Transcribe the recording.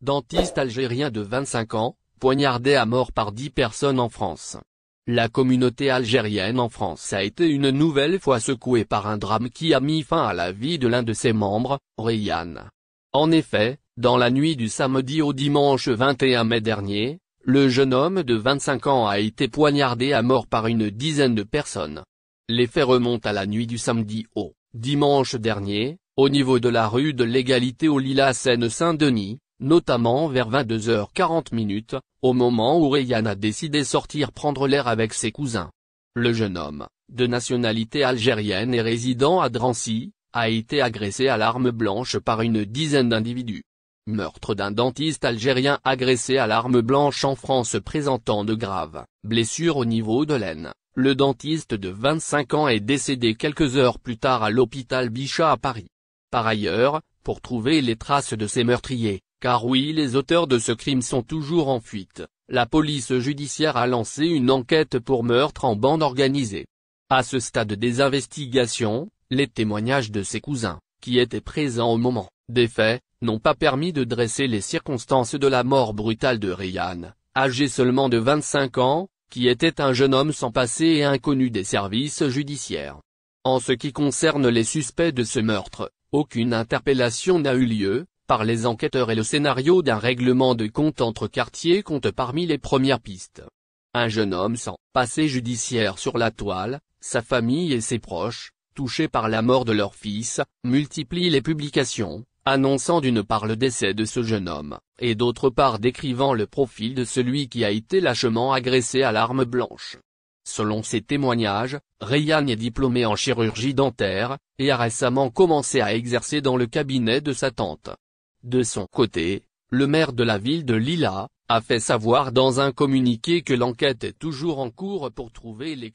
dentiste algérien de 25 ans, poignardé à mort par 10 personnes en France. La communauté algérienne en France a été une nouvelle fois secouée par un drame qui a mis fin à la vie de l'un de ses membres, Rayan. En effet, dans la nuit du samedi au dimanche 21 mai dernier, le jeune homme de 25 ans a été poignardé à mort par une dizaine de personnes. Les faits remontent à la nuit du samedi au dimanche dernier, au niveau de la rue de l'égalité au Lila Seine-Saint-Denis, notamment vers 22h40, au moment où Rayan a décidé sortir prendre l'air avec ses cousins. Le jeune homme, de nationalité algérienne et résident à Drancy, a été agressé à l'arme blanche par une dizaine d'individus. Meurtre d'un dentiste algérien agressé à l'arme blanche en France présentant de graves blessures au niveau de l'aine. Le dentiste de 25 ans est décédé quelques heures plus tard à l'hôpital Bichat à Paris par ailleurs, pour trouver les traces de ces meurtriers, car oui les auteurs de ce crime sont toujours en fuite, la police judiciaire a lancé une enquête pour meurtre en bande organisée. À ce stade des investigations, les témoignages de ses cousins, qui étaient présents au moment des faits, n'ont pas permis de dresser les circonstances de la mort brutale de Ryan, âgé seulement de 25 ans, qui était un jeune homme sans passé et inconnu des services judiciaires. En ce qui concerne les suspects de ce meurtre, aucune interpellation n'a eu lieu, par les enquêteurs et le scénario d'un règlement de compte entre quartiers compte parmi les premières pistes. Un jeune homme sans passé judiciaire sur la toile, sa famille et ses proches, touchés par la mort de leur fils, multiplient les publications, annonçant d'une part le décès de ce jeune homme, et d'autre part décrivant le profil de celui qui a été lâchement agressé à l'arme blanche. Selon ses témoignages, Rayan est diplômé en chirurgie dentaire, et a récemment commencé à exercer dans le cabinet de sa tante. De son côté, le maire de la ville de Lila, a fait savoir dans un communiqué que l'enquête est toujours en cours pour trouver les